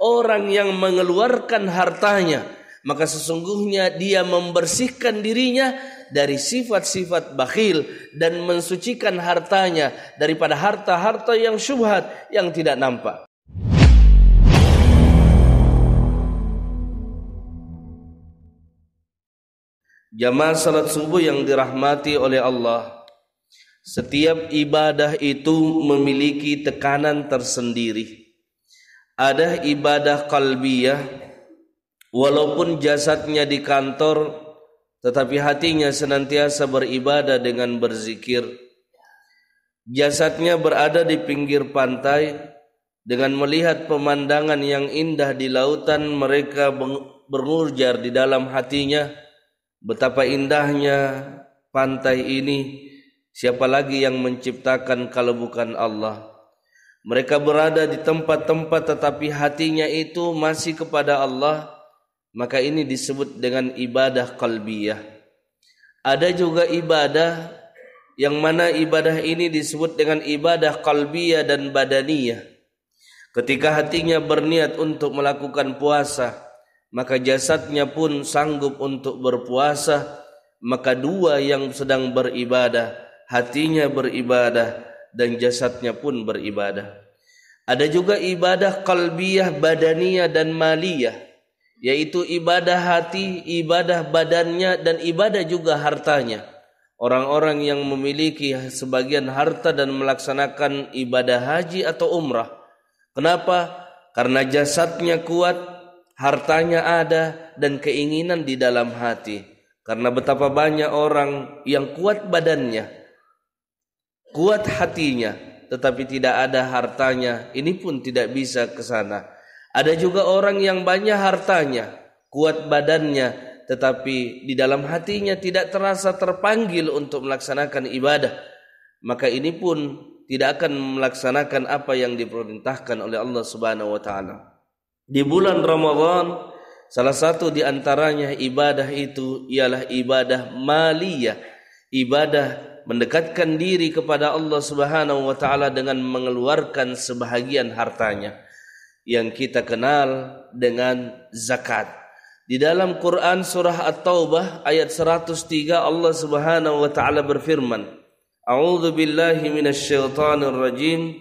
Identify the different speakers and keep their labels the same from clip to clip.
Speaker 1: orang yang mengeluarkan hartanya, maka sesungguhnya dia membersihkan dirinya dari sifat-sifat bakhil dan mensucikan hartanya daripada harta-harta yang syubhat yang tidak nampak. Jamaah salat subuh yang dirahmati oleh Allah Setiap ibadah itu memiliki tekanan tersendiri ada ibadah kalbiyah walaupun jasadnya di kantor tetapi hatinya senantiasa beribadah dengan berzikir jasadnya berada di pinggir pantai dengan melihat pemandangan yang indah di lautan mereka bermujar di dalam hatinya betapa indahnya pantai ini siapa lagi yang menciptakan kalau bukan Allah mereka berada di tempat-tempat tetapi hatinya itu masih kepada Allah, maka ini disebut dengan ibadah kalbiyah. Ada juga ibadah yang mana ibadah ini disebut dengan ibadah kalbiyah dan badaniyah. Ketika hatinya berniat untuk melakukan puasa, maka jasadnya pun sanggup untuk berpuasa, maka dua yang sedang beribadah, hatinya beribadah, dan jasadnya pun beribadah. Ada juga ibadah kalbiyah, badaniyah dan maliyah, yaitu ibadah hati, ibadah badannya dan ibadah juga hartanya. Orang-orang yang memiliki sebagian harta dan melaksanakan ibadah haji atau umrah. Kenapa? Karena jasadnya kuat, hartanya ada dan keinginan di dalam hati. Karena betapa banyak orang yang kuat badannya, kuat hatinya tetapi tidak ada hartanya, ini pun tidak bisa ke sana. Ada juga orang yang banyak hartanya, kuat badannya, tetapi di dalam hatinya tidak terasa terpanggil untuk melaksanakan ibadah. Maka ini pun tidak akan melaksanakan apa yang diperintahkan oleh Allah Subhanahu wa taala. Di bulan Ramadan, salah satu di antaranya ibadah itu ialah ibadah maliyah, ibadah mendekatkan diri kepada Allah Subhanahu wa taala dengan mengeluarkan sebahagian hartanya yang kita kenal dengan zakat. Di dalam Quran surah At-Taubah ayat 103 Allah Subhanahu wa taala berfirman, "A'udzu billahi minasyaitonir rajim.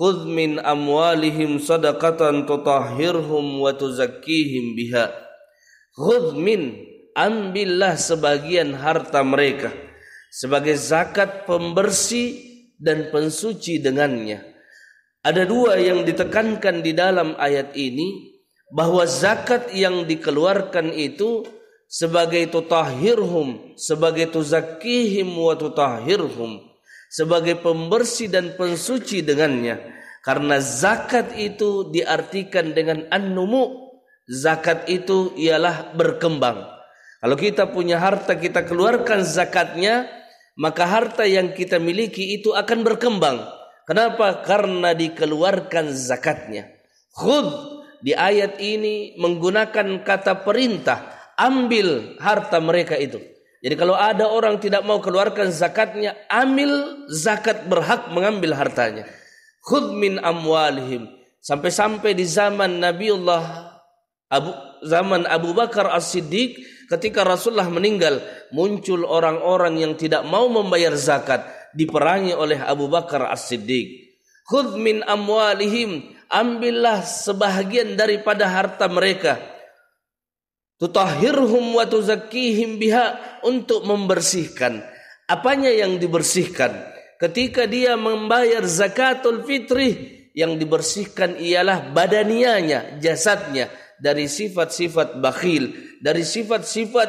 Speaker 1: Khudz min amwalihim shadaqatan tutahhirhum wa tuzakkihim biha." Khudz min ambillah sebagian harta mereka sebagai zakat pembersih dan pensuci dengannya. Ada dua yang ditekankan di dalam ayat ini bahwa zakat yang dikeluarkan itu sebagai tutahhirhum, sebagai tuzakihim wa tutahhirhum, sebagai pembersih dan pensuci dengannya. Karena zakat itu diartikan dengan an-numu. Zakat itu ialah berkembang. Kalau kita punya harta kita keluarkan zakatnya, maka harta yang kita miliki itu akan berkembang. Kenapa? Karena dikeluarkan zakatnya. Khud di ayat ini menggunakan kata perintah, ambil harta mereka itu. Jadi kalau ada orang tidak mau keluarkan zakatnya, ambil zakat berhak mengambil hartanya. Khud min amwalihim. Sampai-sampai di zaman Nabiullah Abu zaman Abu Bakar As-Siddiq ketika Rasulullah meninggal muncul orang-orang yang tidak mau membayar zakat diperangi oleh Abu Bakar As-Siddiq. Khudh min amwalihim, ambillah sebahagian daripada harta mereka. Tutahhirhum wa tuzakkihim biha untuk membersihkan. Apanya yang dibersihkan? Ketika dia membayar zakatul fitri, yang dibersihkan ialah badanianya, jasadnya dari sifat-sifat bakhil, dari sifat-sifat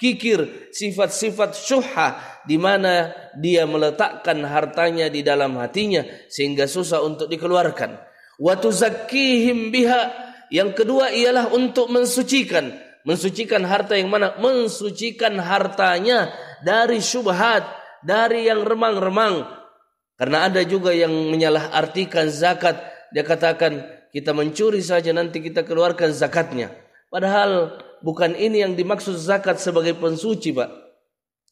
Speaker 1: kikir, sifat-sifat syuhah di mana dia meletakkan hartanya di dalam hatinya sehingga susah untuk dikeluarkan. Watu zakihim biha. Yang kedua ialah untuk mensucikan, mensucikan harta yang mana? Mensucikan hartanya dari syubhat, dari yang remang-remang. Karena ada juga yang menyalahartikan zakat. Dia katakan kita mencuri saja nanti kita keluarkan zakatnya. Padahal bukan ini yang dimaksud zakat sebagai pensuci, Pak.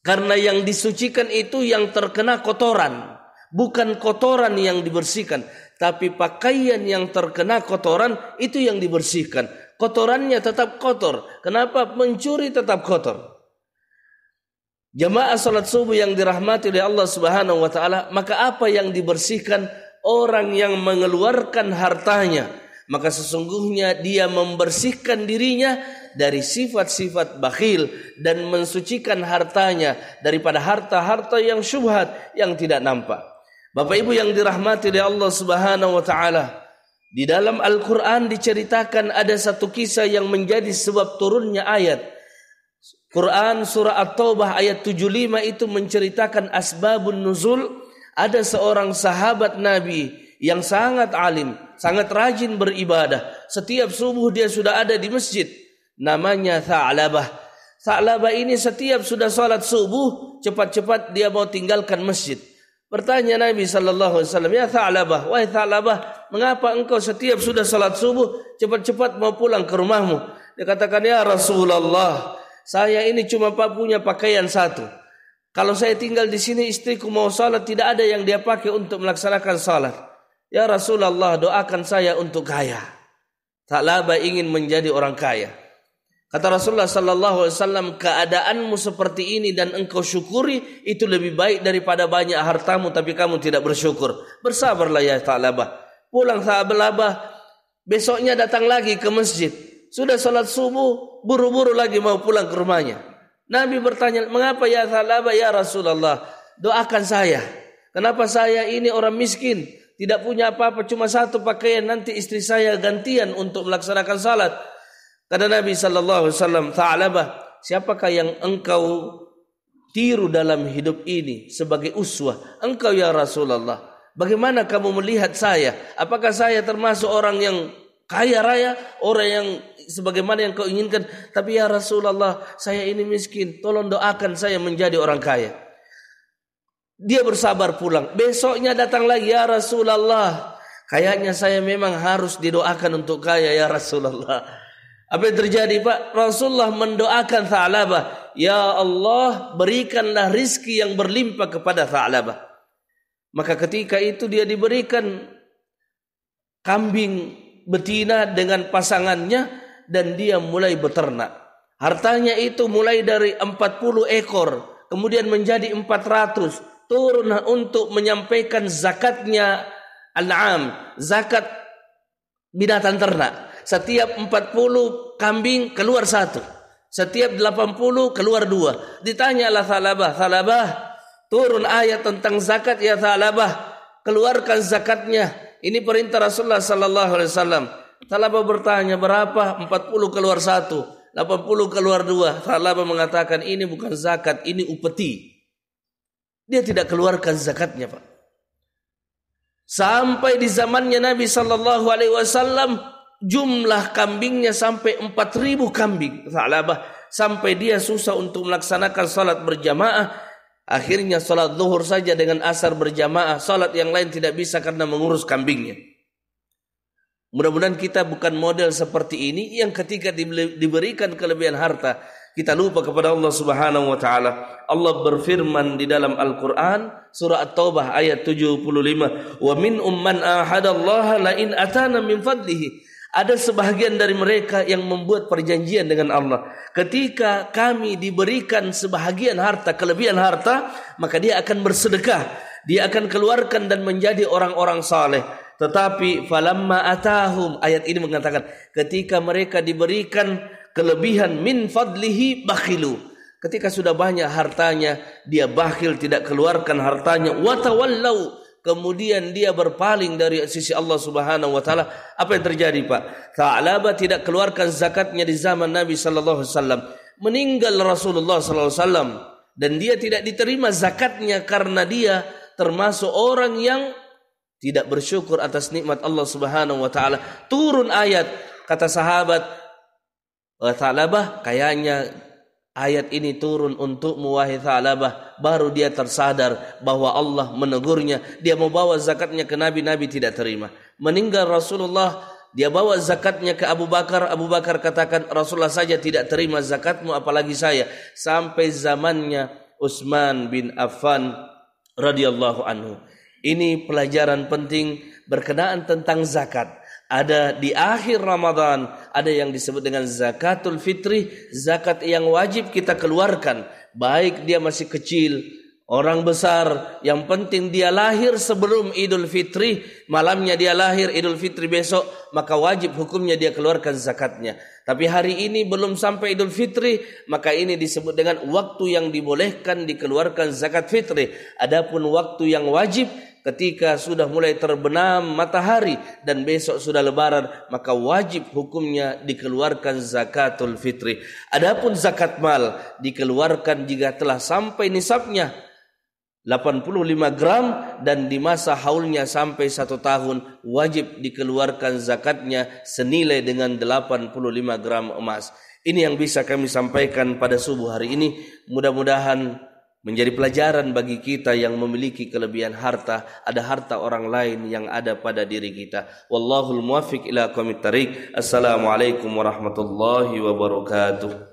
Speaker 1: Karena yang disucikan itu yang terkena kotoran, bukan kotoran yang dibersihkan, tapi pakaian yang terkena kotoran itu yang dibersihkan. Kotorannya tetap kotor. Kenapa mencuri tetap kotor? Jamaah salat subuh yang dirahmati oleh Allah Subhanahu wa taala, maka apa yang dibersihkan orang yang mengeluarkan hartanya maka sesungguhnya dia membersihkan dirinya dari sifat-sifat bakhil dan mensucikan hartanya daripada harta-harta yang syubhat yang tidak nampak. Bapak Ibu yang dirahmati oleh Allah Subhanahu wa taala, di dalam Al-Qur'an diceritakan ada satu kisah yang menjadi sebab turunnya ayat. Quran surah At-Taubah ayat 75 itu menceritakan asbabun nuzul ada seorang sahabat Nabi yang sangat alim, sangat rajin beribadah. Setiap subuh dia sudah ada di masjid. Namanya Tha'labah. Tha'labah ini setiap sudah sholat subuh, cepat-cepat dia mau tinggalkan masjid. Bertanya Nabi Sallallahu Alaihi Wasallam, ya Tha'labah, wahai Tha'labah, mengapa engkau setiap sudah sholat subuh, cepat-cepat mau pulang ke rumahmu? Dia katakan, ya Rasulullah, saya ini cuma punya pakaian satu. Kalau saya tinggal di sini istriku mau sholat tidak ada yang dia pakai untuk melaksanakan sholat. Ya Rasulullah doakan saya untuk kaya. Tak laba ingin menjadi orang kaya. Kata Rasulullah sallallahu alaihi wasallam, keadaanmu seperti ini dan engkau syukuri itu lebih baik daripada banyak hartamu tapi kamu tidak bersyukur. Bersabarlah ya Taklabah. Pulang Taklabah. besoknya datang lagi ke masjid. Sudah salat subuh, buru-buru lagi mau pulang ke rumahnya. Nabi bertanya, "Mengapa ya Taklabah? ya Rasulullah? Doakan saya. Kenapa saya ini orang miskin? Tidak punya apa-apa cuma satu pakaian nanti istri saya gantian untuk melaksanakan salat. Kata Nabi sallallahu alaihi wasallam, siapakah yang engkau tiru dalam hidup ini sebagai uswah? Engkau ya Rasulullah. Bagaimana kamu melihat saya? Apakah saya termasuk orang yang kaya raya, orang yang sebagaimana yang kau inginkan. Tapi ya Rasulullah, saya ini miskin, tolong doakan saya menjadi orang kaya. Dia bersabar pulang. Besoknya datang lagi ya Rasulullah. Kayaknya saya memang harus didoakan untuk kaya ya Rasulullah. Apa yang terjadi Pak? Rasulullah mendoakan Tha'labah. Ya Allah berikanlah rizki yang berlimpah kepada Tha'labah. Maka ketika itu dia diberikan kambing betina dengan pasangannya dan dia mulai beternak. Hartanya itu mulai dari 40 ekor kemudian menjadi 400 turun untuk menyampaikan zakatnya al-am, zakat binatang ternak. Setiap 40 kambing keluar satu. Setiap 80 keluar dua. Ditanyalah Thalabah, Thalabah, turun ayat tentang zakat ya Thalabah, keluarkan zakatnya. Ini perintah Rasulullah sallallahu alaihi wasallam. Thalabah bertanya, berapa? 40 keluar satu. 80 keluar dua. Thalabah mengatakan ini bukan zakat, ini upeti. Dia tidak keluarkan zakatnya, Pak. Sampai di zamannya Nabi Shallallahu Alaihi Wasallam jumlah kambingnya sampai 4.000 kambing. Salabah sampai dia susah untuk melaksanakan salat berjamaah. Akhirnya salat zuhur saja dengan asar berjamaah. Salat yang lain tidak bisa karena mengurus kambingnya. Mudah-mudahan kita bukan model seperti ini yang ketika diberikan kelebihan harta kita lupa kepada Allah Subhanahu wa taala. Allah berfirman di dalam Al-Qur'an surah At-Taubah ayat 75, "Wa min umman ahadallaha la in atana min fadlihi." Ada sebahagian dari mereka yang membuat perjanjian dengan Allah. Ketika kami diberikan sebahagian harta, kelebihan harta, maka dia akan bersedekah. Dia akan keluarkan dan menjadi orang-orang saleh. Tetapi falamma atahum ayat ini mengatakan ketika mereka diberikan kelebihan min fadlihi bakhilu. Ketika sudah banyak hartanya dia bakhil tidak keluarkan hartanya watawallau kemudian dia berpaling dari sisi Allah Subhanahu wa taala. Apa yang terjadi, Pak? Ta'laba tidak keluarkan zakatnya di zaman Nabi sallallahu alaihi wasallam. Meninggal Rasulullah sallallahu alaihi wasallam dan dia tidak diterima zakatnya karena dia termasuk orang yang tidak bersyukur atas nikmat Allah Subhanahu wa taala. Turun ayat kata sahabat Thalabah kayaknya ayat ini turun untuk muwahi Thalabah baru dia tersadar bahwa Allah menegurnya dia mau bawa zakatnya ke Nabi Nabi tidak terima meninggal Rasulullah dia bawa zakatnya ke Abu Bakar. Abu Bakar katakan, Rasulullah saja tidak terima zakatmu apalagi saya. Sampai zamannya Utsman bin Affan radhiyallahu anhu. Ini pelajaran penting berkenaan tentang zakat. Ada di akhir Ramadan, ada yang disebut dengan zakatul fitri, zakat yang wajib kita keluarkan. Baik dia masih kecil, orang besar, yang penting dia lahir sebelum Idul Fitri, malamnya dia lahir Idul Fitri besok, maka wajib hukumnya dia keluarkan zakatnya. Tapi hari ini belum sampai Idul Fitri, maka ini disebut dengan waktu yang dibolehkan dikeluarkan zakat fitri. Adapun waktu yang wajib ketika sudah mulai terbenam matahari dan besok sudah lebaran maka wajib hukumnya dikeluarkan zakatul fitri adapun zakat mal dikeluarkan jika telah sampai nisabnya 85 gram dan di masa haulnya sampai satu tahun wajib dikeluarkan zakatnya senilai dengan 85 gram emas. Ini yang bisa kami sampaikan pada subuh hari ini. Mudah-mudahan menjadi pelajaran bagi kita yang memiliki kelebihan harta ada harta orang lain yang ada pada diri kita wallahul muwaffiq ila qomit tarik assalamualaikum warahmatullahi wabarakatuh